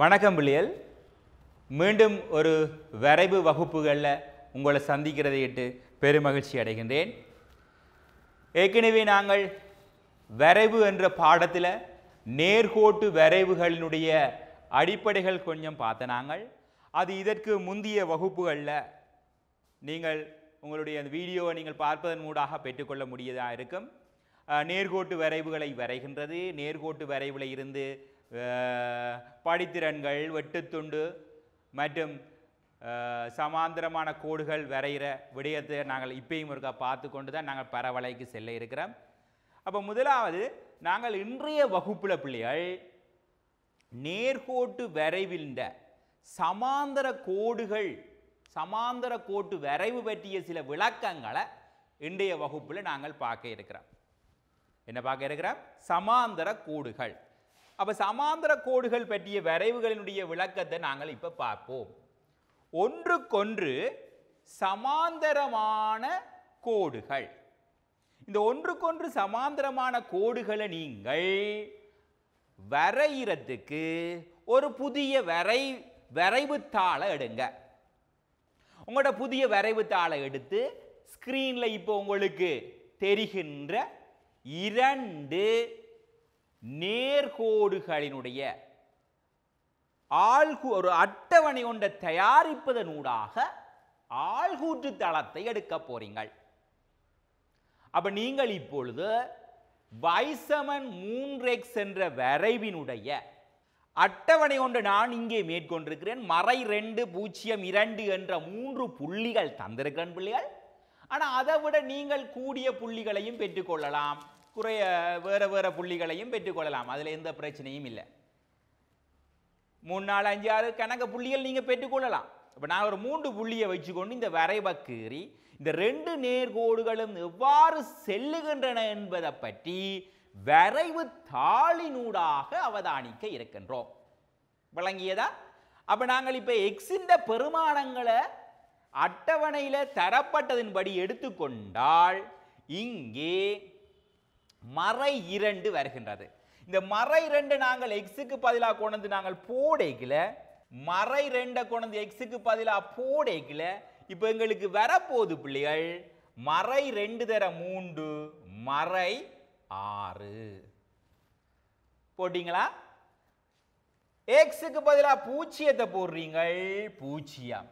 வணக்கம் விழியல் மீண்டும் ஒரு வரைவு வகுப்புகளில் உங்களை சந்திக்கிறதை இட்டு பெருமகிழ்ச்சி அடைகின்றேன் ஏற்கனவே நாங்கள் வரைவு என்ற பாடத்தில் நேர்கோட்டு வரைவுகளினுடைய அடிப்படைகள் கொஞ்சம் பார்த்த நாங்கள் அது இதற்கு முந்தைய வகுப்புகளில் நீங்கள் உங்களுடைய அந்த வீடியோவை நீங்கள் பார்ப்பதன் மூடாக பெற்றுக்கொள்ள முடியதாக இருக்கும் நேர்கோட்டு வரைவுகளை வரைகின்றது நேர்கோட்டு வரைவில் இருந்து படித்திறன்கள் வெட்டுத்துண்டு மற்றும் சமாந்தரமான கோடுகள் வரைகிற விடயத்தை நாங்கள் இப்பயும் இருக்கா பார்த்து கொண்டு தான் நாங்கள் பரவலைக்கு செல்ல இருக்கிறோம் அப்போ முதலாவது நாங்கள் இன்றைய வகுப்பில் பிள்ளைகள் நேர்கோட்டு வரைவில்ந்த சமாந்தர கோடுகள் சமாந்தர கோட்டு வரைவு பற்றிய சில விளக்கங்களை இன்றைய வகுப்பில் நாங்கள் பார்க்க இருக்கிறோம் என்ன பார்க்க இருக்கிறோம் சமாந்தர கோடுகள் அப்போ சமாந்தர கோடுகள் பற்றிய வரைவுகளினுடைய விளக்கத்தை நாங்கள் இப்போ பார்ப்போம் ஒன்றுக்கொன்று சமாந்தரமான கோடுகள் இந்த ஒன்றுக்கொன்று சமாந்தரமான கோடுகளை நீங்கள் வரைகிறதுக்கு ஒரு புதிய வரை தாளை எடுங்க உங்களோட புதிய தாளை எடுத்து ஸ்க்ரீனில் இப்போ உங்களுக்கு தெரிகின்ற இரண்டு நேர்கோடுகளினுடைய ஆள்கு ஒரு அட்டவணை கொண்ட தயாரிப்பதனூடாக ஆள்கூற்று தளத்தை எடுக்க போறீங்கள் அப்ப நீங்கள் இப்பொழுது வைசமன் மூன்ரெக்ஸ் என்ற வரைவினுடைய அட்டவணை ஒன்று நான் இங்கே மேற்கொண்டிருக்கிறேன் மறை ரெண்டு பூஜ்ஜியம் இரண்டு என்ற மூன்று புள்ளிகள் தந்திருக்கிறேன் பிள்ளைகள் ஆனால் அதை விட நீங்கள் கூடிய புள்ளிகளையும் பெற்றுக்கொள்ளலாம் குறைய வேறு வேறு புள்ளிகளையும் பெற்றுக்கொள்ளலாம் அதில் எந்த பிரச்சனையும் இல்லை மூணு நாலு அஞ்சு ஆறு கணக்கு புள்ளிகள் நீங்கள் பெற்றுக்கொள்ளலாம் இப்போ நான் ஒரு மூன்று புள்ளியை வச்சுக்கொண்டு இந்த வரைவக்கீறி இந்த ரெண்டு நேர்கோடுகளும் எவ்வாறு செல்லுகின்றன என்பதை பற்றி வரைவு தாளினூடாக அவதானிக்க இருக்கின்றோம் விளங்கியதா அப்போ நாங்கள் இப்போ எக்ஸின்ற பெருமானங்களை அட்டவணையில் தரப்பட்டதின்படி எடுத்துக்கொண்டால் இங்கே மறை இரண்டு வருகின்றது இந்த மறை ரெண்டு நாங்கள் எக்ஸுக்கு பதிலாக கொண்டு நாங்கள் போடைக்கில் மறை ரெண்டை கொண்டு எக்ஸுக்கு பதிலாக போடைக்கில் இப்போ எங்களுக்கு வரப்போகுது பிள்ளைகள் மறை ரெண்டு தர மூன்று மறை ஆறு போட்டிங்களா எக்ஸுக்கு பதிலாக பூச்சியத்தை போடுறீங்கள் பூச்சியம்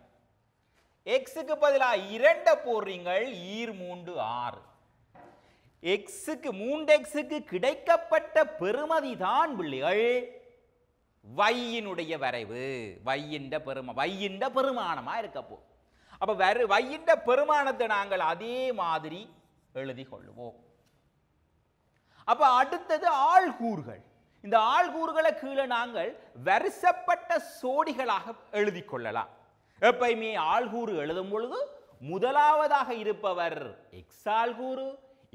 எக்ஸுக்கு பதிலாக இரண்டை போடுறீங்கள் ஈர் மூன்று ஆறு எக்ஸுக்கு மூன்று எக்ஸுக்கு கிடைக்கப்பட்ட பெருமதி தான் பிள்ளைகள் வையினுடைய வரைவு வையின்ற பெருமை வையின்ற பெருமானமா இருக்கப்போ அப்போ வரு வையின்ற பெருமானத்தை நாங்கள் அதே மாதிரி எழுதி கொள்வோம் அப்போ அடுத்தது ஆள்கூறுகள் இந்த ஆள்கூறுகளை கீழே நாங்கள் வரிசப்பட்ட சோடிகளாக எழுதி கொள்ளலாம் எப்பயுமே ஆள்கூறு எழுதும் பொழுது முதலாவதாக இருப்பவர் எக்ஸ் ஆள்கூறு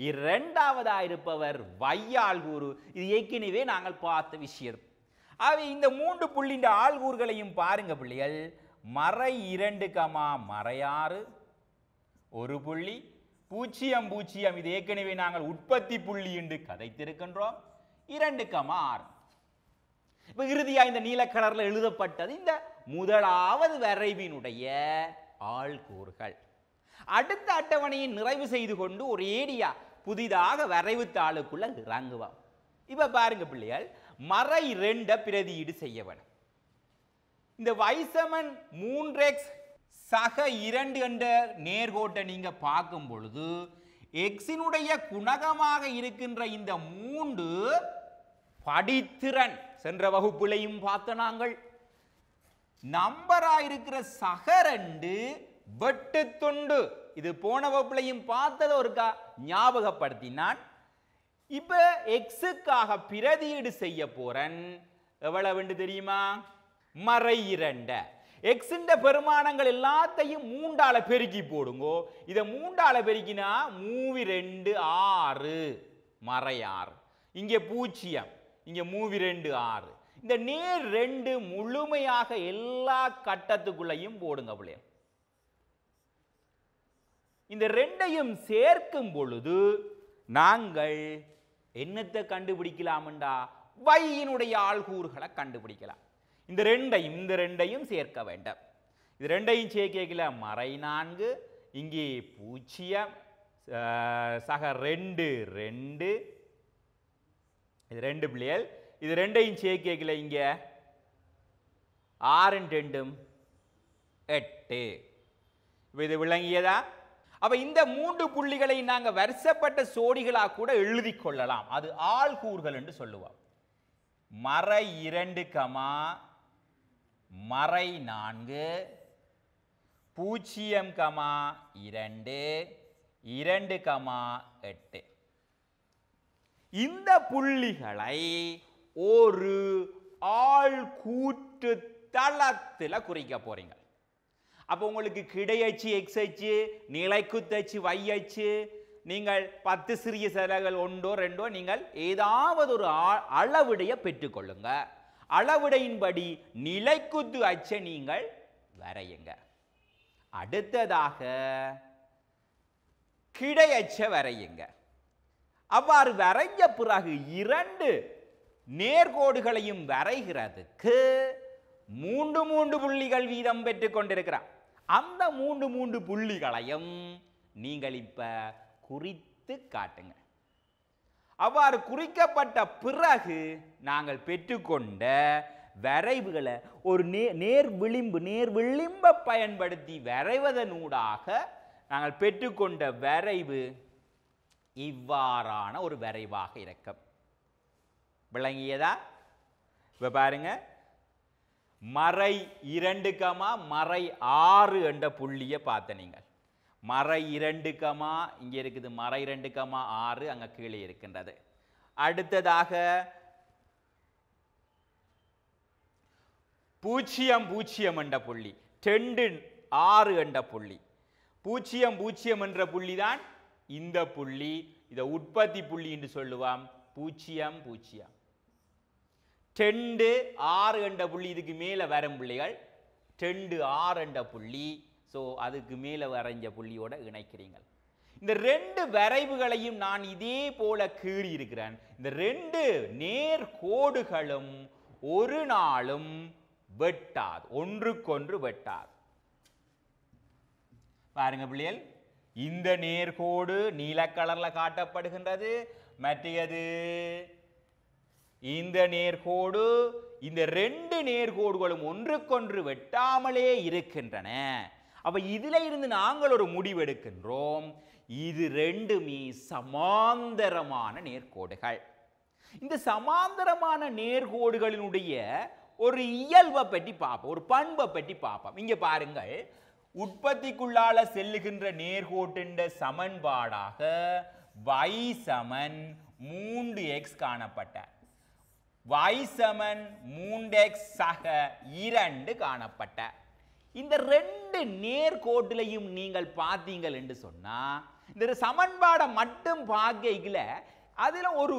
இரண்டாவதாக இருப்பவர் வையாள் கூறு இது ஏற்கனவே நாங்கள் பார்த்த விஷயம் அவை இந்த மூன்று புள்ளிண்ட ஆழ்கூறுகளையும் பாருங்க பிள்ளைகள் மறை இரண்டு கமா மறையாறு ஒரு புள்ளி பூச்சியம் பூச்சியம் இது ஏற்கனவே நாங்கள் உற்பத்தி புள்ளி என்று கதைத்திருக்கின்றோம் இரண்டு கமா ஆறு இப்போ இறுதியாக இந்த கலரில் எழுதப்பட்டது இந்த முதலாவது வரைவினுடைய ஆள்கூறுகள் அடுத்த அட்டவணையை நிறைவு செய்து கொண்டு ஒரு ஏரியா புதிதாக வரைவு தாளுக்குள்ள இறங்குவோம் இப்ப பாருங்க பிள்ளைகள் மறை ரெண்ட பிரதியீடு செய்ய வேணும் இந்த வைசமன் மூன்றெக்ஸ் சக இரண்டு என்ற நேர்கோட்டை நீங்கள் பார்க்கும் பொழுது எக்ஸினுடைய குணகமாக இருக்கின்ற இந்த மூன்று படித்திறன் சென்ற வகுப்புலையும் பார்த்த நாங்கள் நம்பராக இருக்கிற சக ரெண்டு வெட்டு துண்டு இது போன வகுப்புலையும் பார்த்ததை ஒருக்கா ஞாபகப்படுத்தினான் இப்போ எக்ஸுக்காக பிரதியீடு செய்ய எவ்வளவு என்று தெரியுமா மறை இரண்ட எக்ஸுண்ட பெருமானங்கள் எல்லாத்தையும் மூண்டால பெருக்கி போடுங்கோ இதை மூண்டால பெருக்கினா மூவி ரெண்டு ஆறு மறை ஆறு இங்கே பூஜ்ஜியம் இங்கே மூவி ரெண்டு ஆறு இந்த நேர் ரெண்டு முழுமையாக எல்லா கட்டத்துக்குள்ளையும் போடுங்க பிள்ளைங்க இந்த ரெண்டையும் சேர்க்கும் பொழுது நாங்கள் என்னத்தை கண்டுபிடிக்கலாம்டா வையினுடைய ஆள்கூறுகளை கண்டுபிடிக்கலாம் இந்த ரெண்டையும் இந்த ரெண்டையும் சேர்க்க வேண்டாம் இது ரெண்டையும் சேர்க்கல மறை நான்கு இங்கே பூஜ்ஜியம் சக ரெண்டு ரெண்டு இது ரெண்டு பிள்ளைகள் இது ரெண்டையும் சேர்க்கல இங்கே ஆறு ரெண்டும் எட்டு இது விளங்கியதா அப்போ இந்த மூன்று புள்ளிகளை நாங்கள் வருஷப்பட்ட சோடிகளாக கூட எழுதி கொள்ளலாம் அது கூறுகள் என்று சொல்லுவோம் மறை இரண்டு கமா மறை நான்கு பூஜ்ஜியம் கமா இரண்டு இரண்டு கமா எட்டு இந்த புள்ளிகளை ஒரு ஆள் கூட்டு தளத்தில் குறிக்க போறீங்க அப்போ உங்களுக்கு கிடையச்சு எக்ஸ் அச்சு நிலைக்குத்தச்சு வை அச்சு நீங்கள் பத்து சிறிய செலவுகள் ஒன்றோ ரெண்டோ நீங்கள் ஏதாவது ஒரு அளவிடைய பெற்றுக்கொள்ளுங்க அளவிடையின்படி நிலைக்குத்து அச்சை நீங்கள் வரையுங்க அடுத்ததாக கிடையச்ச வரையுங்க அவ்வாறு வரைஞ்ச பிறகு இரண்டு நேர்கோடுகளையும் வரைகிறதுக்கு மூன்று மூன்று புள்ளிகள் வீதம் பெற்றுக்கொண்டிருக்கிறான் கொண்டிருக்கிறார் அந்த மூன்று மூன்று புள்ளிகளையும் நீங்கள் இப்போ குறித்து காட்டுங்க அவ்வாறு குறிக்கப்பட்ட பிறகு நாங்கள் பெற்றுக்கொண்ட வரைவுகளை ஒரு நே நேர் விளிம்பு நேர் விளிம்பை பயன்படுத்தி வரைவதனூடாக நாங்கள் பெற்றுக்கொண்ட வரைவு இவ்வாறான ஒரு வரைவாக இருக்கும் விளங்கியதா இப்போ பாருங்கள் மறை இரண்டு கமா மறை ஆறு என்ற புள்ளியை பார்த்த நீங்கள் மறை இரண்டு கமா இங்கே இருக்குது மறை இரண்டு கமா ஆறு அங்கே கீழே இருக்கின்றது அடுத்ததாக பூஜ்ஜியம் பூச்சியம் என்ற புள்ளி டெண்டு ஆறு என்ற புள்ளி பூச்சியம் பூஜ்ஜியம் என்ற புள்ளி தான் இந்த புள்ளி இதை உற்பத்தி புள்ளி என்று சொல்லுவான் பூச்சியம் பூச்சியம் டெண்டு ஆறு என்ற புள்ளி இதுக்கு மேலே வரும் பிள்ளைகள் டெண்டு ஆறு என்ற புள்ளி ஸோ அதுக்கு மேலே வரைஞ்ச புள்ளியோட இணைக்கிறீங்கள் இந்த ரெண்டு வரைவுகளையும் நான் இதே போல கீறி இருக்கிறேன் இந்த ரெண்டு நேர் கோடுகளும் ஒரு நாளும் வெட்டாது ஒன்றுக்கொன்று வெட்டாது பாருங்க பிள்ளைகள் இந்த நேர்கோடு நீல கலர்ல காட்டப்படுகின்றது மற்றது இந்த நேர்கோடு இந்த ரெண்டு நேர்கோடுகளும் ஒன்றுக்கொன்று வெட்டாமலே இருக்கின்றன அப்ப இதுல இருந்து நாங்கள் ஒரு முடிவெடுக்கின்றோம் இது ரெண்டுமே சமாந்தரமான நேர்கோடுகள் இந்த சமாந்தரமான நேர்கோடுகளினுடைய ஒரு இயல்பை பற்றி பார்ப்போம் ஒரு பண்பை பற்றி பார்ப்போம் இங்க பாருங்கள் உற்பத்திக்குள்ளால செல்லுகின்ற நேர்கோட்டின்ற சமன்பாடாக வை சமன் மூன்று எக்ஸ் காணப்பட்ட வைசமன் மூண்டெக்ஸ் சக இரண்டு காணப்பட்ட இந்த ரெண்டு நேர்கோட்டிலையும் நீங்கள் பார்த்தீங்கள் என்று சொன்னால் இந்த சமன்பாடை மட்டும் பார்க்கல அதில் ஒரு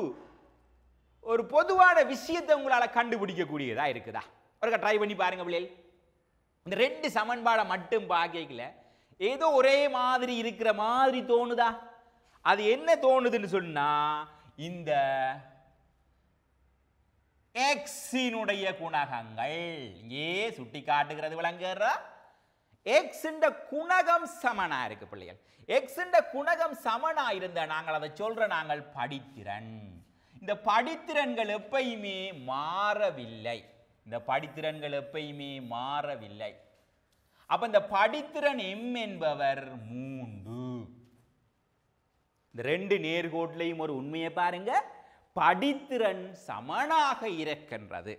ஒரு பொதுவான விஷயத்தை உங்களால் கண்டுபிடிக்கக்கூடியதாக இருக்குதா ஒருக்கா ட்ரை பண்ணி பாருங்க பிள்ளைகள் இந்த ரெண்டு சமன்பாடை மட்டும் பார்க்கல ஏதோ ஒரே மாதிரி இருக்கிற மாதிரி தோணுதா அது என்ன தோணுதுன்னு சொன்னால் இந்த எக்ஸினுடைய குணகங்கள் இங்கே சுட்டி காட்டுகிறது விளங்குறா இந்த குணகம் சமனா இருக்கு பிள்ளைகள் இந்த குணகம் சமனா இருந்த நாங்கள் அதை சொல்ற நாங்கள் படித்திறன் இந்த படித்திறன்கள் எப்பயுமே மாறவில்லை இந்த படித்திறன்கள் எப்பயுமே மாறவில்லை அப்ப இந்த படித்திறன் எம் என்பவர் மூன்று இந்த ரெண்டு நேர்கோட்லையும் ஒரு உண்மையை பாருங்கள் படித்திறன் சமனாக இருக்கின்றது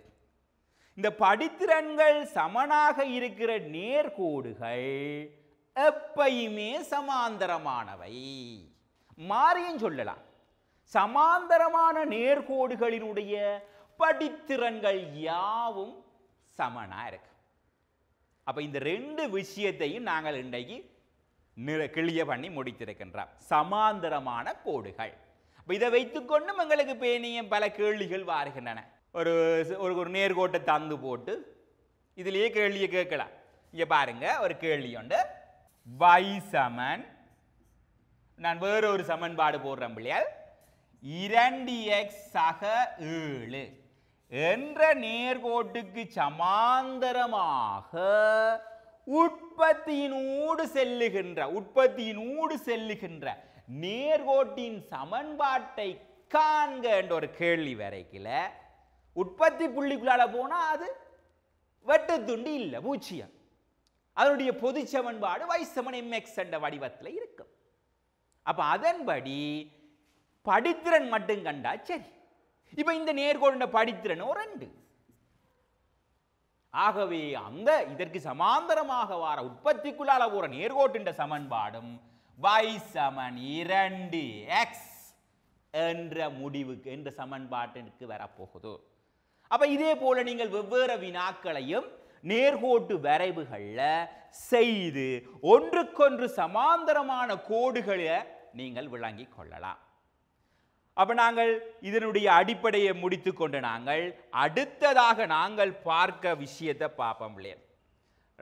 இந்த படித்திறன்கள் சமனாக இருக்கிற நேர்கோடுகள் எப்பயுமே சமாந்தரமானவை மாறியும் சொல்லலாம் சமாந்தரமான நேர்கோடுகளினுடைய படித்திறன்கள் யாவும் சமனாக இருக்கு அப்போ இந்த ரெண்டு விஷயத்தையும் நாங்கள் இன்றைக்கு கிளிய பண்ணி முடித்திருக்கின்றோம் சமாந்தரமான கோடுகள் இதை வைத்துக்கொண்டும் எங்களுக்கு பேணியும் பல கேள்விகள் வாருகின்றன ஒரு ஒரு ஒரு நேர்கோட்டை தந்து போட்டு இதுலேயே கேள்வியை கேட்கலாம் இங்கே பாருங்க ஒரு கேள்வி உண்டு வை சமன் நான் வேற ஒரு சமன்பாடு போடுறேன் பிள்ளையால் இரண்டு எக்ஸ் சக ஏழு என்ற நேர்கோட்டுக்கு சமாந்தரமாக உற்பத்தியினூடு செல்லுகின்ற உற்பத்தியினூடு செல்லுகின்ற நேர்கோட்டின் சமன்பாட்டை காண்க என்ற ஒரு கேள்வி வரைக்கில் உற்பத்தி புள்ளிக்குள்ளால போனால் அது வெட்டுத்துண்டு இல்லை பூச்சியம் அதனுடைய பொது சமன்பாடு வைசமன் எம்எக்ஸ் என்ற வடிவத்தில் இருக்கும் அப்போ அதன்படி படித்திறன் மட்டும் கண்டா சரி இப்போ இந்த நேர்கோடுண்ட படித்திறனோ ரெண்டு ஆகவே அந்த இதற்கு சமாந்தரமாக வார உற்பத்திக்குள்ளால போகிற நேர்கோட்டு சமன்பாடும் y சமன் இரண்டு எக்ஸ் என்ற முடிவுக்கு என்ற சமன்பாட்டிற்கு வரப்போகுது அப்போ இதே போல நீங்கள் வெவ்வேறு வினாக்களையும் நேர்கோட்டு வரைவுகளில் செய்து ஒன்றுக்கொன்று சமாந்தரமான கோடுகளை நீங்கள் விளங்கி கொள்ளலாம் அப்போ நாங்கள் இதனுடைய அடிப்படையை முடித்து கொண்டு நாங்கள் அடுத்ததாக நாங்கள் பார்க்க விஷயத்தை பார்ப்போம் இல்லையா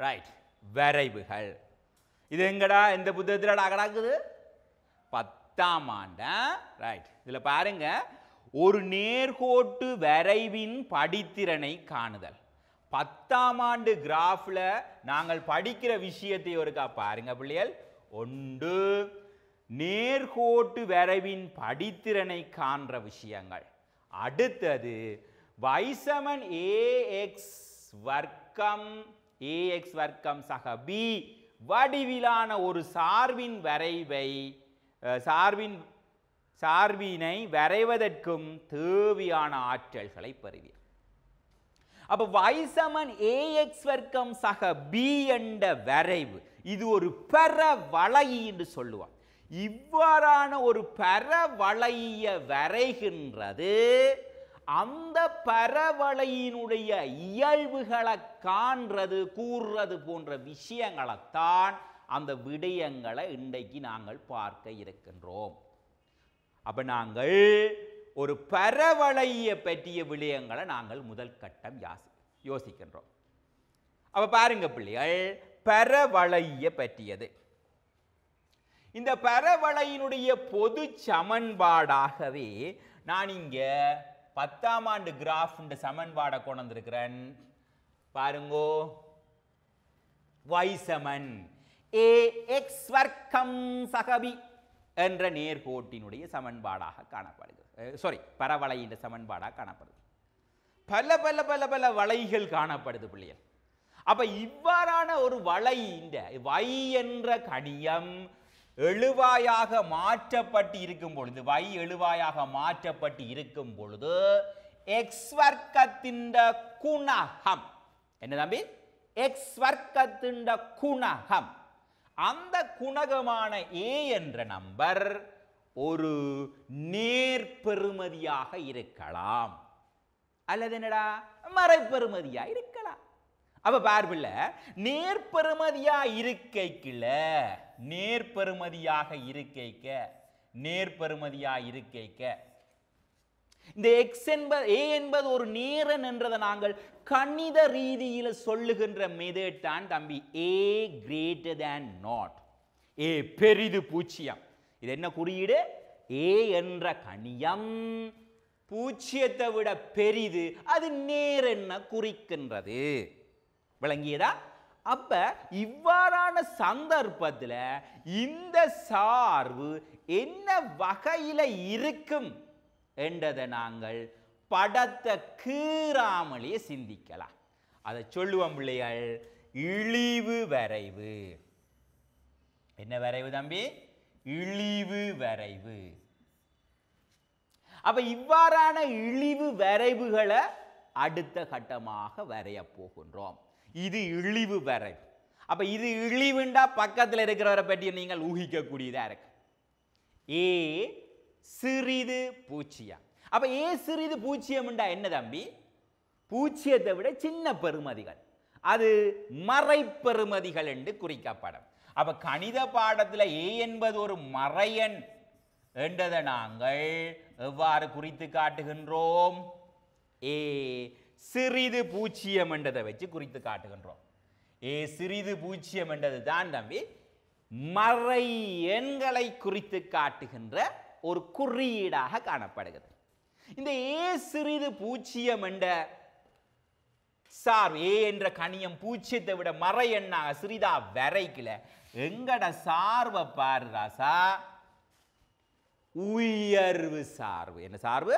ரைட் வரைவுகள் இது எங்கடா இந்த புத்தகத்தில்டா கிடக்குது பத்தாம் ஆண்டா ரைட் இதில் பாருங்க ஒரு நேர்கோட்டு வரைவின் படித்திறனை காணுதல் பத்தாம் ஆண்டு கிராஃபில் நாங்கள் படிக்கிற விஷயத்தை ஒருக்கா பாருங்க பிள்ளைகள் ஒன்று நேர்கோட்டு வரைவின் படித்திறனை காண்ற விஷயங்கள் அடுத்தது வைசமன் ஏஎக்ஸ் வர்க்கம் ஏஎக்ஸ் வர்க்கம் சக பி வடிவிலான ஒரு சார்பின் வரைவை சார்பின் சார்பினை வரைவதற்கும் தேவையான ஆற்றல்களை பெறுவீர் அப்போ வைசமன் ஏஎக்ஸ் வர்க்கம் சக பி என்ற வரைவு இது ஒரு பெற வளையி என்று சொல்லுவான் இவ்வாறான ஒரு பெற வளைய வரைகின்றது அந்த பரவளையினுடைய இயல்புகளை காண்றது கூறுறது போன்ற விஷயங்களைத்தான் அந்த விடயங்களை இன்றைக்கு நாங்கள் பார்க்க இருக்கின்றோம் அப்போ நாங்கள் ஒரு பரவளையை பற்றிய விடயங்களை நாங்கள் முதல் கட்டம் யாசி யோசிக்கின்றோம் அப்போ பாருங்க பிள்ளைகள் பரவளைய பற்றியது இந்த பரவளையினுடைய பொது சமன்பாடாகவே நான் இங்கே பத்தாம் ஆண்டு கிராஃப்ன்ற சமன்பாடை கொண்டு வந்திருக்கிறேன் பாருங்கோ வைசமன் ஏ எக்ஸ் வர்க்கம் சகபி என்ற நேர்கோட்டினுடைய சமன்பாடாக காணப்படுகிறது சாரி பரவளை என்ற சமன்பாடாக காணப்படுது பல பல பல பல வளைகள் காணப்படுது பிள்ளைகள் அப்போ இவ்வாறான ஒரு வளை இந்த வை என்ற கணியம் எழுவாயாக மாற்றப்பட்டு இருக்கும் பொழுது வை எழுவாயாக மாற்றப்பட்டு இருக்கும் பொழுது எக்ஸ் வர்க்கத்தின் குணகம் என்ன தம்பி எக்ஸ் வர்க்கத்தின் குணகம் அந்த குணகமான ஏ என்ற நம்பர் ஒரு பெருமதியாக இருக்கலாம் அல்லது என்னடா பெருமதியாக இருக்கலாம் அப்போ பார்பில் நேர்பெருமதியாக இருக்கைக்குல நேர்பெருமதியாக இருக்கைக்க நேர்பெருமதியாக இருக்கைக்க இந்த எக்ஸ் என்பது ஏ என்பது ஒரு நேரன் என்றதை நாங்கள் கணித ரீதியில் சொல்லுகின்ற மெதட் தான் தம்பி ஏ கிரேட்டர் தேன் நாட் ஏ பெரிது பூச்சியம் இது என்ன குறியீடு ஏ என்ற கணியம் பூச்சியத்தை விட பெரிது அது நேரென்ன குறிக்கின்றது விளங்கியதா அப்ப இவ்வாறான சந்தர்ப்பத்தில் இந்த சார்பு என்ன வகையில் இருக்கும் என்றதை நாங்கள் படத்தை கீறாமலேயே சிந்திக்கலாம் அதை சொல்லுவோம் பிள்ளைகள் இழிவு வரைவு என்ன வரைவு தம்பி இழிவு வரைவு அப்ப இவ்வாறான இழிவு வரைவுகளை அடுத்த கட்டமாக வரைய போகின்றோம் இது இழிவு வரை அப்போ இது இழிவுண்டா பக்கத்தில் இருக்கிறவரை பற்றி நீங்கள் ஊகிக்கக்கூடியதாக இருக்கு ஏ சிறிது பூச்சியம் அப்போ ஏ சிறிது பூச்சியம்ண்டா என்ன தம்பி பூச்சியத்தை விட சின்ன பெருமதிகள் அது மறைப்பெருமதிகள் என்று குறிக்கப்படும் அப்போ கணித பாடத்தில் ஏ என்பது ஒரு மறையன் என்றதை நாங்கள் எவ்வாறு குறித்து காட்டுகின்றோம் ஏ சிறிது பூச்சியம் என்றதை வச்சு குறித்து காட்டுகின்றோம் ஏ சிறிது பூச்சியம் என்றது தான் தம்பி மறை எண்களை குறித்து காட்டுகின்ற ஒரு குறியீடாக காணப்படுகிறது இந்த ஏ சிறிது பூச்சியம் என்ற சார் ஏ என்ற கணியம் பூச்சியத்தை விட மறை எண்ணாக சிறிதா வரைக்கல எங்கட சார்வை பாரு ராசா உயர்வு சார்பு என்ன சார்பு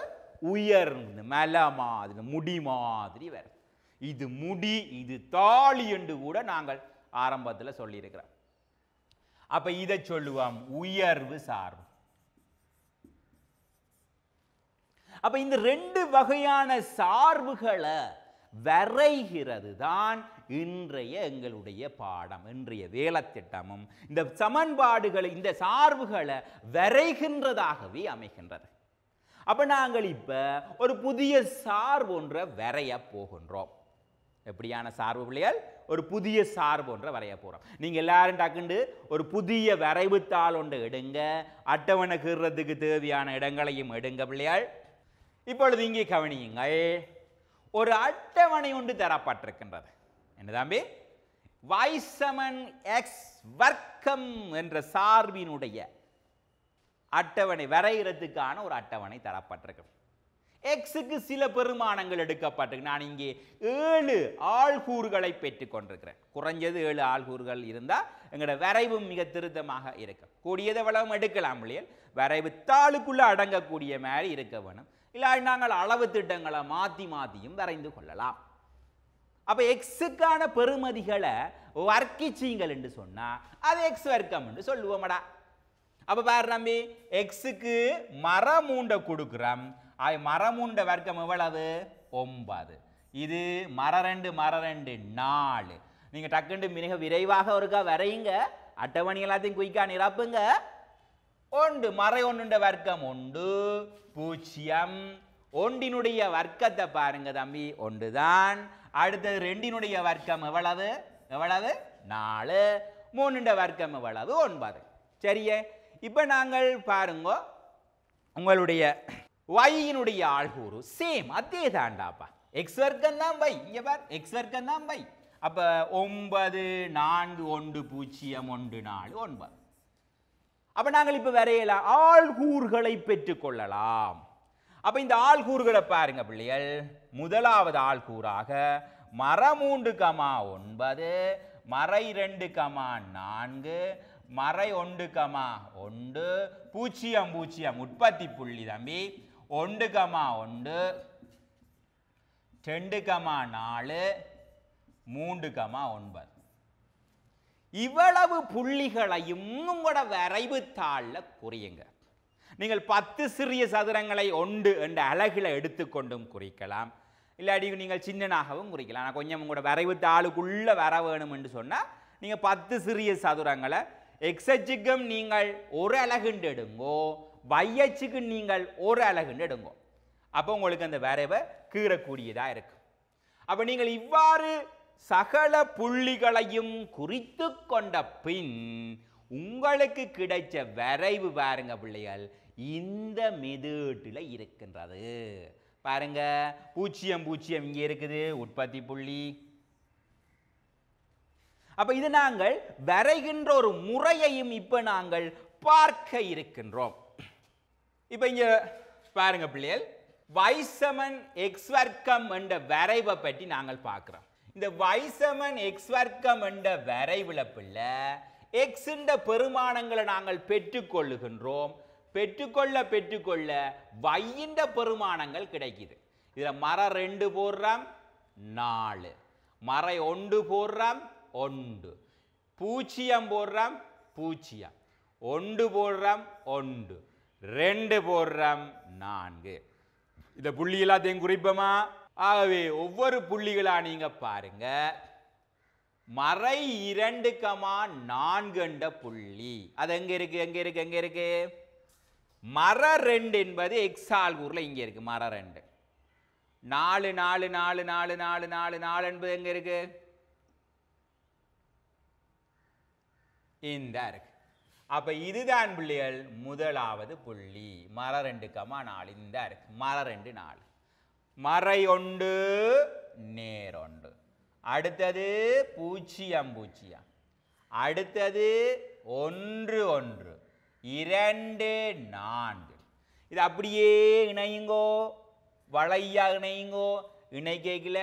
உயர்ந்து மல மாதிரி முடி மாதிரி வரும் இது முடி இது தாலி என்று கூட நாங்கள் ஆரம்பத்தில் சொல்லியிருக்கிறோம் அப்ப இதை சொல்லுவோம் உயர்வு சார்பு அப்ப இந்த ரெண்டு வகையான சார்புகளை வரைகிறது தான் இன்றைய எங்களுடைய பாடம் இன்றைய வேலைத்திட்டமும் இந்த சமன்பாடுகளை இந்த சார்புகளை வரைகின்றதாகவே அமைகின்றது அப்போ நாங்கள் இப்போ ஒரு புதிய சார்பு ஒன்ற வரைய போகின்றோம் எப்படியான சார்பு பிள்ளைகள் ஒரு புதிய சார்பு ஒன்றை வரைய போகிறோம் நீங்கள் எல்லாரும் டக்குண்டு ஒரு புதிய வரைவுத்தாள் ஒன்று எடுங்க அட்டவணை கீறதுக்கு தேவையான இடங்களையும் எடுங்க பிள்ளையால் இப்பொழுது இங்கே கவனியுங்கள் ஒரு அட்டவணை ஒன்று தரப்பட்டிருக்கின்றது என்னதாம்பி வைசமன் எக்ஸ் வர்க்கம் என்ற சார்பினுடைய அட்டவணை வரைகிறதுக்கான ஒரு அட்டவணை தரப்பட்டிருக்கு எக்ஸுக்கு சில பெருமானங்கள் எடுக்கப்பட்டிருக்கு நான் இங்கே ஏழு ஆள்கூறுகளை பெற்றுக்கொண்டிருக்கிறேன் குறைஞ்சது ஏழு ஆள்கூறுகள் இருந்தால் எங்களோட வரைவும் மிக திருத்தமாக இருக்கும் கூடியது வளவும் எடுக்கலாம் இல்லையா வரைவு தாளுக்குள்ளே அடங்கக்கூடிய மாதிரி இருக்க வேணும் இல்லை நாங்கள் அளவு திட்டங்களை மாற்றி மாற்றியும் வரைந்து கொள்ளலாம் அப்போ எக்ஸுக்கான பெருமதிகளை வர்க்கிச்சிங்கள் என்று சொன்னால் அது எக்ஸ் வர்க்கம் என்று சொல்லுவோம்டா அப்போ பாரு நம்பி எக்ஸுக்கு மரமூண்டை கொடுக்குறோம் ஆய் மரமூண்ட வர்க்கம் எவ்வளவு ஒன்பது இது மர ரெண்டு மர ரெண்டு நாலு நீங்கள் டக்குண்டு மிக விரைவாக ஒருக்கா வரையுங்க அட்டவணி எல்லாத்தையும் குயிக்கா நிரப்புங்க ஒன்று மறை ஒன்றுண்ட வர்க்கம் ஒன்று பூஜ்ஜியம் ஒன்றினுடைய வர்க்கத்தை பாருங்க தம்பி ஒன்று தான் அடுத்தது ரெண்டினுடைய வர்க்கம் எவ்வளவு எவ்வளவு நாலு மூணுண்ட வர்க்கம் எவ்வளவு ஒன்பது சரியே இப்போ நாங்கள் பாருங்க உங்களுடைய ஆள் கூறு சேம் அதே தாண்டாப்பா எக்ஸ் வர்க்கம் தான் பை இங்கே பார் எக்ஸ் வர்க்கம் தான் பை அப்போ ஒன்பது நான்கு ஒன்று பூஜ்ஜியம் ஒன்று நாலு ஒன்பது அப்போ நாங்கள் இப்போ வரையலாம் ஆள்கூறுகளை பெற்றுக்கொள்ளலாம் அப்போ இந்த கூறுகளை பாருங்க பிள்ளைகள் முதலாவது கூறாக மர மூன்று கமா ஒன்பது மறை ரெண்டு கமா நான்கு மறை ஒன்று கமா ஒன்று பூஜ்ஜியம் பூஜ்ஜியம் உற்பத்தி புள்ளி தம்பி ஒன்று கமா ஒன்று கமா நாலு மூன்று கமா ஒன்பது இவ்வளவு புள்ளிகளையும் உங்களோட வரைவு தாளில் குறியுங்க நீங்கள் பத்து சிறிய சதுரங்களை ஒன்று என்ற அழகில் எடுத்துக்கொண்டும் குறிக்கலாம் இல்லாடி நீங்கள் சின்னனாகவும் குறிக்கலாம் ஆனால் கொஞ்சம் உங்களோட வரைவு தாளுக்குள்ளே வர வேணும் என்று சொன்னால் நீங்கள் பத்து சிறிய சதுரங்களை எக்ஸச்சுக்கும் நீங்கள் ஒரு அலகுண்டு எடுங்கோ வையச்சுக்கு நீங்கள் ஒரு அலகுண்டு எடுங்கோ அப்போ உங்களுக்கு அந்த வரைவை கீறக்கூடியதாக இருக்கும் அப்போ நீங்கள் இவ்வாறு சகல புள்ளிகளையும் குறித்து கொண்ட பின் உங்களுக்கு கிடைச்ச வரைவு பாருங்க பிள்ளைகள் இந்த மெதுட்டில் இருக்கின்றது பாருங்க பூச்சியம் பூச்சியம் இங்கே இருக்குது உற்பத்தி புள்ளி அப்போ இது நாங்கள் வரைகின்ற ஒரு முறையையும் இப்போ நாங்கள் பார்க்க இருக்கின்றோம் இப்போ இங்கே பாருங்க பிள்ளைகள் வைசமன் எக்ஸ் வர்க்கம் என்ற வரைவை பற்றி நாங்கள் பார்க்குறோம் இந்த வைசமன் எக்ஸ் வர்க்கம் என்ற வரைவில் பிள்ளை எக்ஸுண்ட பெருமானங்களை நாங்கள் பெற்றுக்கொள்ளுகின்றோம் பெற்றுக்கொள்ள பெற்றுக்கொள்ள வையின்ற பெருமானங்கள் கிடைக்குது இதில் மர ரெண்டு போடுறோம் நாலு மறை ஒன்று போடுறோம் ஒன்று பூஜ்ஜியம் போடுறாம் பூஜ்ஜியம் ஒன்று போடுறாம் ஒன்று ரெண்டு போடுறாம் நான்கு இந்த புள்ளி எல்லாத்தையும் குறிப்பமா ஆகவே ஒவ்வொரு புள்ளிகளாக நீங்கள் பாருங்க மறை இரண்டு கமா நான்கு என்ற புள்ளி அது எங்கே இருக்குது எங்கே இருக்குது எங்கே இருக்குது மர ரெண்டு என்பது எக்ஸால்கூரில் இங்கே இருக்குது மர ரெண்டு நாலு நாலு நாலு நாலு நாலு நாலு நாலு என்பது எங்கே இருக்குது இந்த இருக்கு அப்போ இதுதான் பிள்ளைகள் முதலாவது புள்ளி மர ரெண்டு கமா நாலு இந்த இருக்கு மர ரெண்டு நாலு மறை ஒன்று ஒன்று அடுத்தது பூஜ்ஜியம் பூஜ்ஜியம் அடுத்தது ஒன்று ஒன்று இரண்டு நான்கு இது அப்படியே இணையுங்கோ வளையா இணையுங்கோ இணை கேட்கல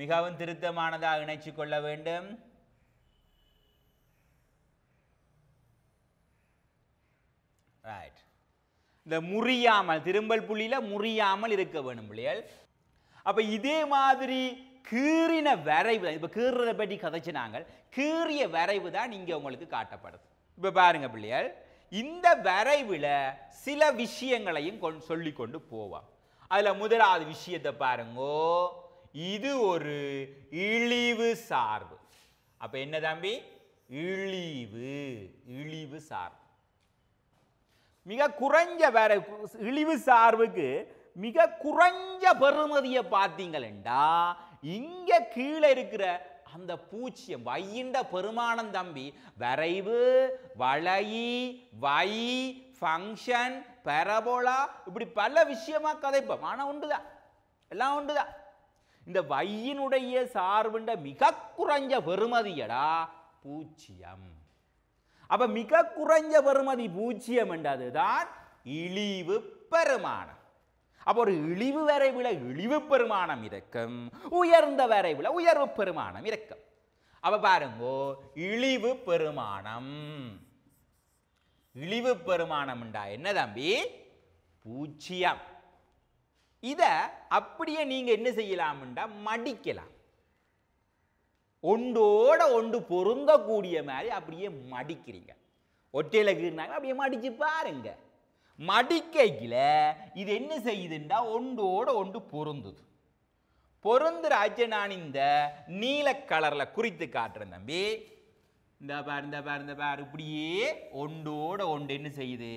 மிகவும் திருத்தமானதாக இணைச்சு கொள்ள வேண்டும் ரைட் இந்த முறியாமல் திரும்பல் புள்ளியில் முறியாமல் இருக்க வேணும் பிள்ளைகள் அப்போ இதே மாதிரி கீறின வரைவு தான் இப்போ கீறுறதை பற்றி கதைச்சு நாங்கள் கீறிய வரைவு தான் இங்கே உங்களுக்கு காட்டப்படுது இப்போ பாருங்க பிள்ளைகள் இந்த வரைவில் சில விஷயங்களையும் கொண் சொல்லி கொண்டு போவோம் அதில் முதலாவது விஷயத்தை பாருங்கோ இது ஒரு இழிவு சார்பு அப்போ என்ன தம்பி இழிவு இழிவு சார்பு மிக குறைஞ்ச வேற இழிவு சார்புக்கு மிக குறைஞ்ச பெருமதியை பார்த்தீங்களேண்டா இங்கே கீழே இருக்கிற அந்த பூச்சியம் வையின்ற பெருமானம் தம்பி வரைவு வளை வை ஃபங்க்ஷன் பரபோலா இப்படி பல விஷயமா கதைப்போம் ஆனால் உண்டுதான் எல்லாம் உண்டுதான் இந்த வையினுடைய சார்புண்ட மிக குறைஞ்ச பெருமதியடா பூச்சியம் அப்போ மிக குறைஞ்ச பெறுமதி பூஜ்ஜியம் என்றதுதான் இழிவு பெருமானம் அப்போ ஒரு இழிவு வரைவில் இழிவு பெருமானம் இருக்கும் உயர்ந்த வரைவில் உயர்வு பெருமானம் இருக்கும் அப்போ பாருங்கோ இழிவு பெருமானம் இழிவு பெருமானம்ண்டா என்ன தம்பி பூச்சியம் இதை அப்படியே நீங்கள் என்ன செய்யலாம்ண்டா மடிக்கலாம் ஒன்றோட ஒன்று பொருந்தக்கூடிய மாதிரி அப்படியே மடிக்கிறீங்க ஒற்றையில கீழ்னாங்க அப்படியே மடித்து பாருங்க மடிக்கையில் இது என்ன செய்யுதுண்டா ஒன்றோட ஒன்று பொருந்துது பொருந்துராச்சு நான் இந்த நீல கலரில் குறித்து காட்டுறேன் தம்பி இந்த பாரு இந்த பாரு இந்த பாரு இப்படியே ஒன்றோட ஒன்று என்ன செய்யுது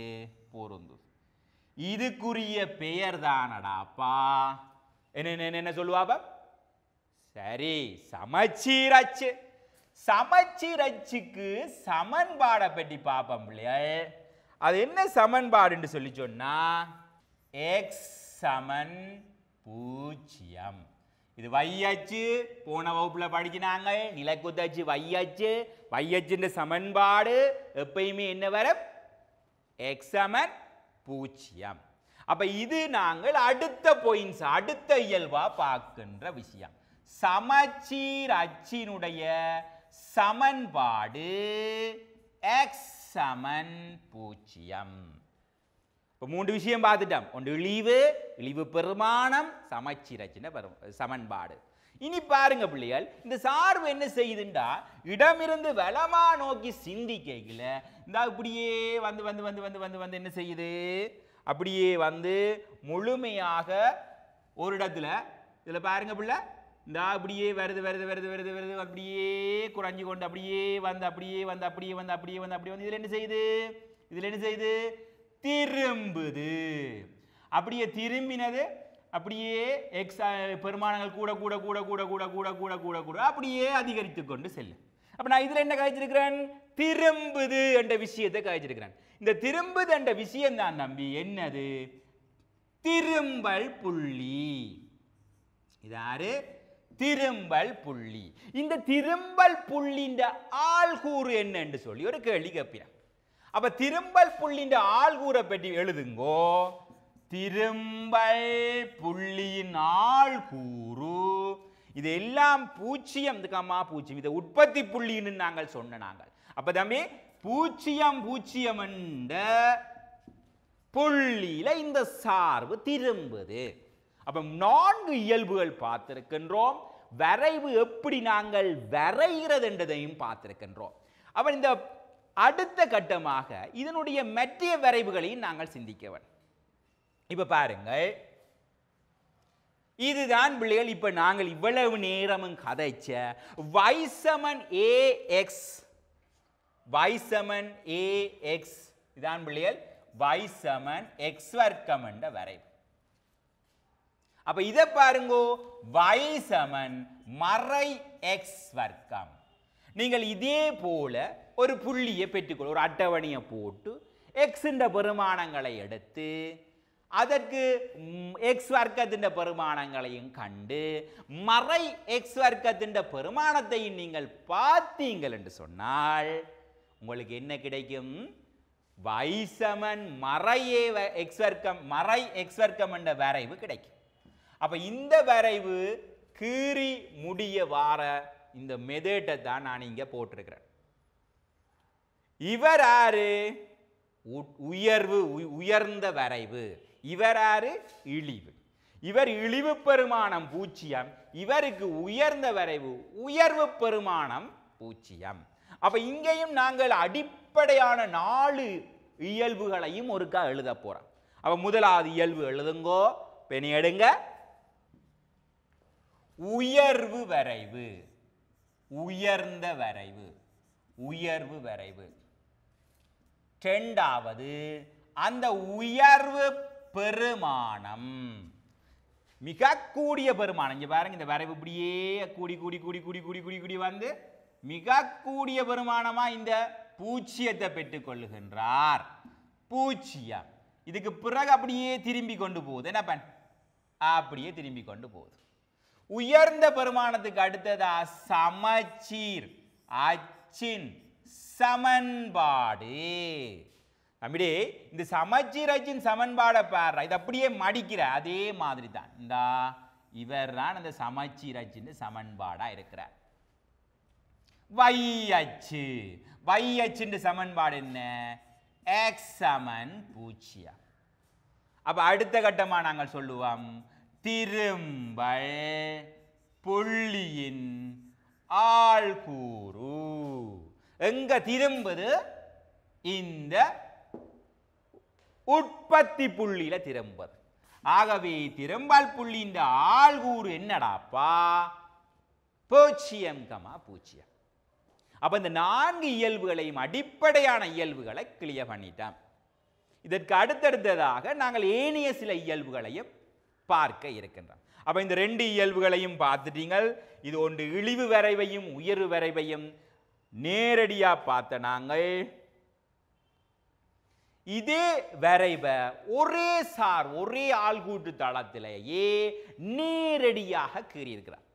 பொருந்துது இதுக்குரிய பெயர் தானடாப்பா என்ன என்ன என்ன சொல்லுவாப்பா சரி சமச்சீரச்சு சமச்சீரச்சுக்கு சமன்பாடை பற்றி பார்ப்போம் பிள்ளையாள் அது என்ன சமன்பாடுன்னு சொல்லி சொன்னால் எக்ஸ் சமன் பூஜ்ஜியம் இது வையாச்சு போன வகுப்பில் நாங்கள் நிலக்குத்தாச்சு வையாச்சு வையாச்சுன்ற சமன்பாடு எப்பயுமே என்ன வரும் எக்ஸ் சமன் பூஜ்ஜியம் அப்போ இது நாங்கள் அடுத்த பொயின்ஸ் அடுத்த இயல்பாக பார்க்கின்ற விஷயம் சமச்சீர் அச்சினுடைய சமன்பாடு எக்ஸ் சமன் பூஜ்ஜியம் இப்போ மூன்று விஷயம் பார்த்துட்டோம் ஒன்று இழிவு இழிவு பெருமானம் சமச்சீர் அச்சின சமன்பாடு இனி பாருங்க பிள்ளைகள் இந்த சார்பு என்ன செய்யுதுண்டா இடமிருந்து வளமா நோக்கி சிந்திக்கல இந்த இப்படியே வந்து வந்து வந்து வந்து வந்து வந்து என்ன செய்யுது அப்படியே வந்து முழுமையாக ஒரு இடத்துல இதில் பாருங்க பிள்ளை இந்தா அப்படியே வருது வருது வருது வருது வருது அப்படியே குறைஞ்சு கொண்டு அப்படியே வந்து அப்படியே வந்து அப்படியே வந்து அப்படியே வந்து அப்படியே வந்து இதில் என்ன செய்யுது இதில் என்ன செய்யுது திரும்புது அப்படியே திரும்பினது அப்படியே எக்ஸ் பெருமானங்கள் கூட கூட கூட கூட கூட கூட கூட கூட கூட அப்படியே அதிகரித்து கொண்டு செல்லும் அப்போ நான் இதில் என்ன கழிச்சிருக்கிறேன் திரும்புது என்ற விஷயத்தை கழிச்சிருக்கிறேன் இந்த திரும்புது என்ற விஷயம் தான் நம்பி என்னது திரும்பல் புள்ளி இது யாரு திரும்பல் புள்ளி இந்த திரும்பல் புள்ளின்ற ஆள்கூறு என்று சொல்லி ஒரு கேள்வி கேட்பினான் அப்ப திரும்பல் ஆள் ஆள்கூரை பற்றி எழுதுங்கோ திரும்பல் புள்ளியின் ஆள்கூறு இது எல்லாம் பூச்சியம் இதுக்காமா பூச்சியம் இதை உற்பத்தி புள்ளின்னு நாங்கள் சொன்ன நாங்கள் அப்போ தம்பி பூச்சியம் பூச்சியம் என்ற புள்ளியில இந்த சார்பு திரும்புது அப்போ நான்கு இயல்புகள் பார்த்திருக்கின்றோம் வரைவு எப்படி நாங்கள் வரைகிறது என்றதையும் பார்த்திருக்கின்றோம் அப்போ இந்த அடுத்த கட்டமாக இதனுடைய மற்ற வரைவுகளையும் நாங்கள் சிந்திக்கவன் இப்போ பாருங்கள் இதுதான் பிள்ளைகள் இப்போ நாங்கள் இவ்வளவு நேரமும் கதைச்ச வைசமன் ஏ எக்ஸ் வைசமன் ஏ எக்ஸ் இதான் பிள்ளைகள் வைசமன் எக்ஸ் வர்க்கம் என்ற வரைவு அப்ப இதை பாருங்கோ வை சமன் மறை எக்ஸ் வர்க்கம் நீங்கள் இதே போல ஒரு புள்ளியை பெற்றுக்கொள்ள ஒரு அட்டவணையை போட்டு எக்ஸ் பெருமானங்களை எடுத்து அதற்கு எக்ஸ் வர்க்கத்தின் பெருமானங்களையும் கண்டு மறை எக்ஸ் வர்க்கத்தின் பெருமானத்தையும் நீங்கள் பார்த்தீங்கள் என்று சொன்னால் உங்களுக்கு என்ன கிடைக்கும் வைசமன் மறையே எக்ஸ் வர்க்கம் மறை எக்ஸ் வர்க்கம் என்ற வரைவு கிடைக்கும் அப்போ இந்த வரைவு கீறி முடிய வார இந்த மெதேட்டை தான் நான் இங்கே போட்டிருக்கிறேன் இவர் ஆறு உயர்வு உயர்ந்த வரைவு இவர் ஆறு இழிவு இவர் இழிவு பெருமானம் பூச்சியம் இவருக்கு உயர்ந்த வரைவு உயர்வு பெருமானம் பூச்சியம் அப்போ இங்கேயும் நாங்கள் அடிப்படையான நாலு இயல்புகளையும் ஒருக்கா எழுத போகிறோம் அப்போ முதலாவது இயல்பு எழுதுங்கோ பெணி எடுங்க உயர்வு வரைவு உயர்ந்த வரைவு உயர்வு வரைவு ரெண்டாவது அந்த உயர்வு பெருமானம் மிக கூடிய பெருமானம் இங்கே பாருங்க இந்த வரைவு இப்படியே கூடி கூடி கூடி கூடி கூடி கூடி கூடி வந்து மிக கூடிய பெருமானமாக இந்த பூச்சியத்தை பெற்றுக்கொள்ளுகின்றார் பூச்சியம் இதுக்கு பிறகு அப்படியே திரும்பி கொண்டு போகுது என்ன பண் அப்படியே திரும்பி கொண்டு போகுது உயர்ந்த பெருமானத்துக்கு அடுத்ததா சமச்சீர் அச்சின் சமன்பாடு தம்பிடி இந்த சமச்சீர் அச்சின் சமன்பாடை பாரு இது அப்படியே மடிக்கிற அதே மாதிரி தான் இந்தா இவர் தான் அந்த சமச்சீர் அச்சின் சமன்பாடாக இருக்கிறார் வை அச்சு வை அச்சின் சமன்பாடு என்ன எக்ஸ் சமன் பூச்சியா அப்போ அடுத்த கட்டமாக நாங்கள் சொல்லுவோம் திரும்பல் புள்ளியின் ஆள் கூறு எங்க திரும்புது இந்த உற்பத்தி புள்ளியில திரும்புது ஆகவே திரும்பால் புள்ளி இந்த கூறு என்னடாப்பா பூச்சியம் கமா பூச்சியம் அப்போ இந்த நான்கு இயல்புகளையும் அடிப்படையான இயல்புகளை கிளியர் பண்ணிட்டான் இதற்கு அடுத்தடுத்ததாக நாங்கள் ஏனைய சில இயல்புகளையும் பார்க்க இருக்கின்றான் அப்போ இந்த ரெண்டு இயல்புகளையும் பார்த்துட்டீங்க இது ஒன்று இழிவு வரைவையும் உயர்வு வரைவையும் நேரடியாக பார்த்த நாங்கள் இதே வரைவ ஒரே சார் ஒரே ஆள்கூட்டு தளத்திலேயே நேரடியாக கீறியிருக்கிறார்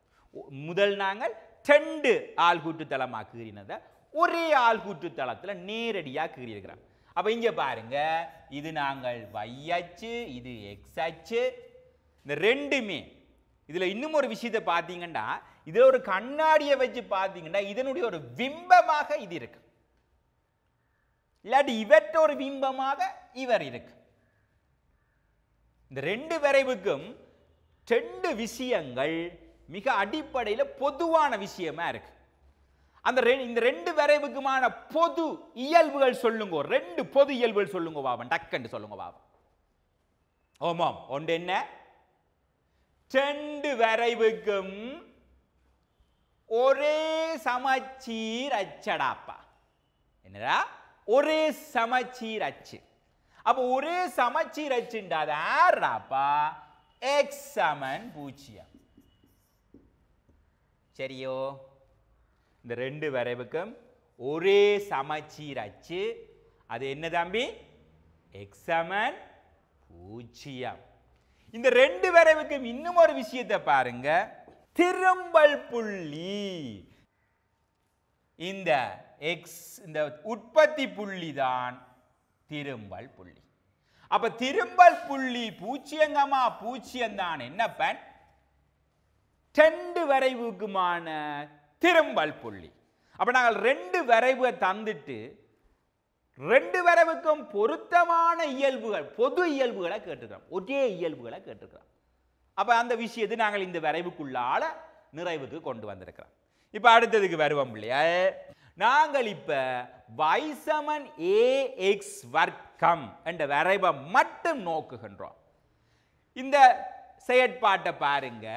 முதல் நாங்கள் ரெண்டு ஆள்கூட்டு தளமாக கீறினதை ஒரே ஆள்கூட்டு தளத்தில் நேரடியாக கீறியிருக்கிறார் அப்போ இங்கே பாருங்க இது நாங்கள் வையச்சு இது எக்ஸ் அச்சு இந்த ரெண்டுமே இதில் இன்னும் ஒரு விஷயத்தை பார்த்தீங்கன்னா இதில் ஒரு கண்ணாடியை வச்சு பார்த்தீங்கன்னா இதனுடைய ஒரு பிம்பமாக இது இருக்கு இல்லாட்டி இவற்ற ஒரு பிம்பமாக இவர் இருக்கு இந்த ரெண்டு விரைவுக்கும் ரெண்டு விஷயங்கள் மிக அடிப்படையில் பொதுவான விஷயமா இருக்கு அந்த இந்த ரெண்டு விரைவுக்குமான பொது இயல்புகள் சொல்லுங்க ரெண்டு பொது இயல்புகள் சொல்லுங்க பாபன் டக்குன்னு சொல்லுங்க பாபன் ஓமாம் ஒன்று என்ன ரெண்டு வரைவுக்கும் ஒரே சமச்சீர் அச்சடாப்பா என்னடா ஒரே சமச்சீர் அச்சு அப்போ ஒரே சமச்சீர் அச்சுண்டா எக்ஸமன் பூச்சியம் எக்ஸ் பூஜ்ஜியம் சரியோ இந்த ரெண்டு வரைவுக்கும் ஒரே சமச்சீர் அச்சு அது என்ன தம்பி எக்ஸமன் பூஜ்ஜியம் இந்த ரெண்டு விரைவுக்கும் இன்னும் ஒரு விஷயத்தை பாருங்க திரும்பல் புள்ளி இந்த எக்ஸ் இந்த உற்பத்தி புள்ளி தான் திரும்பல் புள்ளி அப்ப திரும்பல் புள்ளி பூச்சியங்கமா பூச்சியம் தான் என்ன பண் ரெண்டு வரைவுக்குமான திரும்பல் புள்ளி அப்போ நாங்கள் ரெண்டு வரைவை தந்துட்டு ரெண்டு வரவுக்கும் பொருத்தமான இயல்புகள் பொது இயல்புகளை கேட்டுக்கிறோம் ஒரே இயல்புகளை கேட்டுக்கிறோம் அப்போ அந்த விஷயத்தை நாங்கள் இந்த வரைவுக்குள்ளால நிறைவுக்கு கொண்டு வந்திருக்கிறோம் இப்போ அடுத்ததுக்கு வருவோம் இல்லையா நாங்கள் இப்போ வைசமன் எக்ஸ் வர்க்கம் என்ற வரைவை மட்டும் நோக்குகின்றோம் இந்த செயற்பாட்டை பாருங்க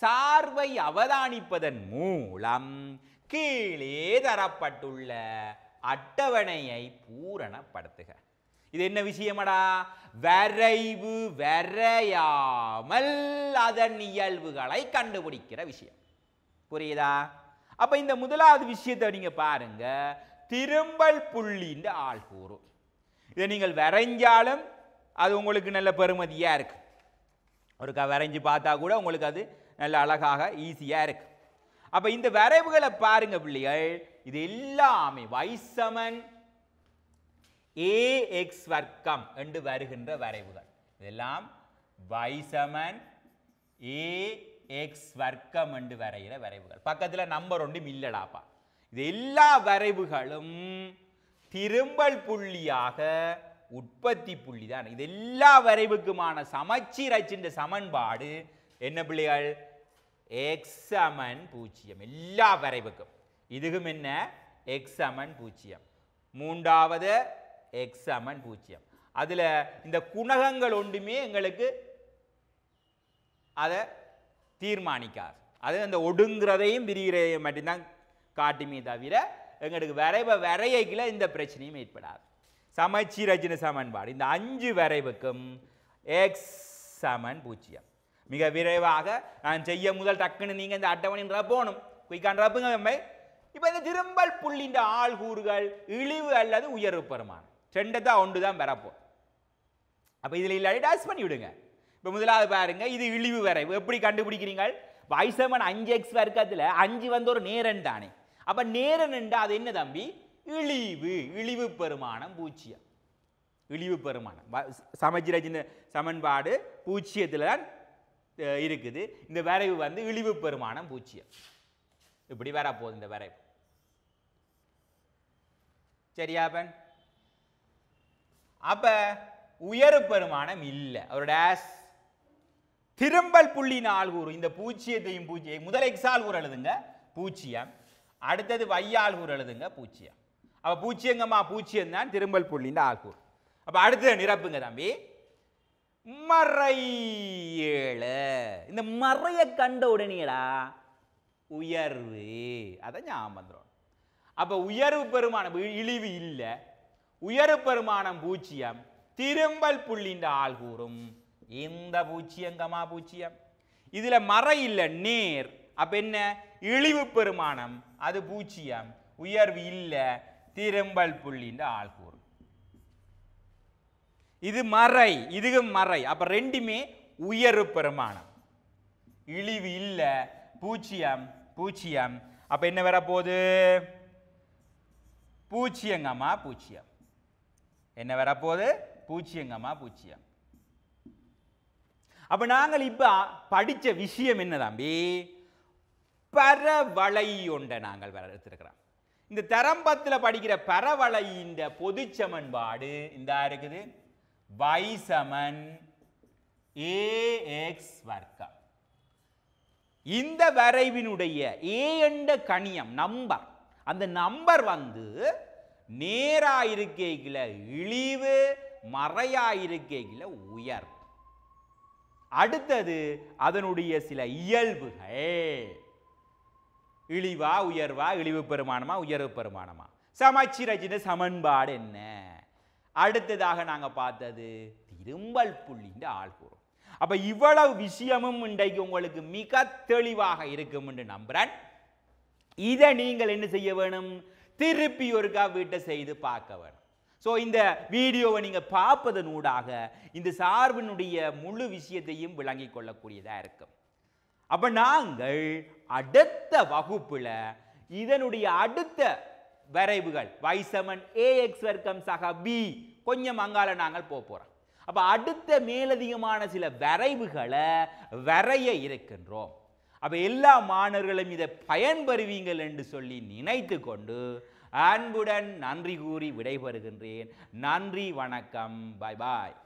சார்பை அவதானிப்பதன் மூலம் கீழே தரப்பட்டுள்ள அட்டவணையை பூரணப்படுத்துக இது என்ன விஷயமடா வரைவு வரையாமல் அதன் இயல்புகளை கண்டுபிடிக்கிற விஷயம் புரியுதா அப்போ இந்த முதலாவது விஷயத்தை நீங்கள் பாருங்க திரும்பல் புள்ளின்ற ஆள் கூறு இதை நீங்கள் வரைஞ்சாலும் அது உங்களுக்கு நல்ல பெருமதியாக இருக்குது க வரைஞ்சி பார்த்தா கூட உங்களுக்கு அது நல்ல அழகாக ஈஸியாக இருக்குது அப்போ இந்த வரைவுகளை பாருங்க பிள்ளைகள் இது எல்லாமே வைசமன் ஏ எக்ஸ் வர்க்கம் என்று வருகின்ற வரைவுகள் இதெல்லாம் வைசமன் ஏ எக்ஸ் வர்க்கம் என்று வரைகிற வரைவுகள் பக்கத்தில் நம்பர் ஒன்றும் இல்லடாப்பா இது எல்லா வரைவுகளும் திரும்பல் புள்ளியாக உற்பத்தி புள்ளி தான் இது எல்லா வரைவுக்குமான அச்சின்ற சமன்பாடு என்ன பிள்ளைகள் എക്സമൻ பூச்சியம் எல்லா வரைவுக்கும் ഇതും என்ன എക്സമൻ பூச்சியம் மூன்றாவது எக்ஸமன் பூஜ்ஜியம் அதில் இந்த குணகங்கள் ஒன்றுமே எங்களுக்கு அதை தீர்மானிக்காது அது அந்த ஒடுங்கிறதையும் விரிகிறதையும் மட்டும்தான் காட்டுமே தவிர எங்களுக்கு வரைவ வரையில இந்த பிரச்சனையும் ஏற்படாது சமச்சீரஜின சமன்பாடு இந்த அஞ்சு வரைவுக்கும் எக்ஸ் சமன் பூஜ்ஜியம் மிக விரைவாக நான் செய்ய முதல் டக்குன்னு நீங்கள் இந்த அட்டவணைன்ற போகணும் குயிக்கான் ரப்புங்க இப்போ இந்த திரும்பல் புள்ளின்ற ஆள்கூறுகள் இழிவு அல்லது உயர்வு பெருமானம் ரெண்டு தான் ஒன்று தான் பெறப்போம் அப்போ இதில் இல்லாட்டி டேஸ் பண்ணி விடுங்க இப்போ முதலாவது பாருங்கள் இது இழிவு வரைவு எப்படி கண்டுபிடிக்கிறீங்கள் வைசமன் அஞ்சு எக்ஸ் வர்க்கத்தில் அஞ்சு வந்து ஒரு நேரன் தானே அப்போ நேரன் அது என்ன தம்பி இழிவு இழிவு பெருமானம் பூச்சியம் இழிவு பெருமானம் சமஜிரஜின சமன்பாடு பூச்சியத்தில் தான் இருக்குது இந்த விரைவு வந்து இழிவு பெருமானம் பூச்சியம் இப்படி போகுது இந்த சரியா சரியாப்பன் அப்போ உயர் பெருமானம் இல்லை அவரோட ஆஸ் திரும்பல் புள்ளி நால்கூறு இந்த பூச்சியத்தையும் பூச்சியை முதல் எக்ஸால் கூறு எழுதுங்க பூச்சியம் அடுத்தது வையால் கூறு எழுதுங்க பூச்சியம் அப்போ பூச்சியங்கம்மா பூச்சியம் தான் திரும்பல் புள்ளின்னு ஆள்கூறு அப்போ அடுத்தது நிரப்புங்க தம்பி மறையேழு இந்த மறைய கண்ட உடனேடா உயர்வு அதை ஞாபகம் வந்துடும் அப்போ உயர்வு பெருமானம் இழிவு இல்லை உயர்வு பெருமானம் பூச்சியம் திரும்பல் புள்ளின்ற ஆள் கூறும் இந்த பூச்சியங்கமா பூச்சியம் இதில் மறை இல்லை நேர் அப்போ என்ன இழிவு பெருமானம் அது பூச்சியம் உயர்வு இல்லை திரும்பல் புள்ளின்ற ஆள் கூறும் இது மறை இதுவும் மறை அப்போ ரெண்டுமே உயர்வு பெருமானம் இழிவு இல்லை பூச்சியம் பூச்சியம் அப்போ என்ன வர போது பூச்சியங்கம்மா பூச்சியம் என்ன வர போது பூச்சியங்கம்மா பூச்சியம் அப்போ நாங்கள் இப்போ படித்த விஷயம் என்ன தம்பி ஒன்றை நாங்கள் வர எடுத்திருக்கிறோம் இந்த தரம்பத்தில் படிக்கிற பரவளையின் பொது சமன்பாடு இந்த இருக்குது y சமன் ax வர்க்கம் இந்த வரைவினுடைய a என்ற கணியம் நம்பர் அந்த நம்பர் வந்து நேரா இருக்கைகள இழிவு மறையா இருக்கைகள உயர் அடுத்தது அதனுடைய சில இயல்புகள் இழிவா உயர்வா இழிவு பெருமானமா உயர்வு பெருமானமா சமச்சீரஜின சமன்பாடு என்ன அடுத்ததாக நாங்கள் பார்த்தது திரும்பல் புள்ளின்ற ஆள்கூறும் அப்போ இவ்வளவு விஷயமும் இன்றைக்கு உங்களுக்கு மிக தெளிவாக இருக்கும் என்று நம்புகிறேன் இதை நீங்கள் என்ன செய்ய வேணும் திருப்பி ஒருக்கா வீட்டை செய்து பார்க்க வேணும் ஸோ இந்த வீடியோவை நீங்கள் பார்ப்பதன் ஊடாக இந்த சார்பினுடைய முழு விஷயத்தையும் விளங்கி கொள்ளக்கூடியதாக இருக்கும் அப்போ நாங்கள் அடுத்த வகுப்பில் இதனுடைய அடுத்த வரைவுகள் வைசமன் ஏஎக்ஸ் வர்க்கம் சக பி கொஞ்சம் அங்கால நாங்கள் போக போகிறோம் அப்போ அடுத்த மேலதிகமான சில வரைவுகளை வரைய இருக்கின்றோம் அப்போ எல்லா மாணவர்களும் இதை பயன்பெறுவீங்கள் என்று சொல்லி நினைத்து கொண்டு அன்புடன் நன்றி கூறி விடைபெறுகின்றேன் நன்றி வணக்கம் பாய் பாய்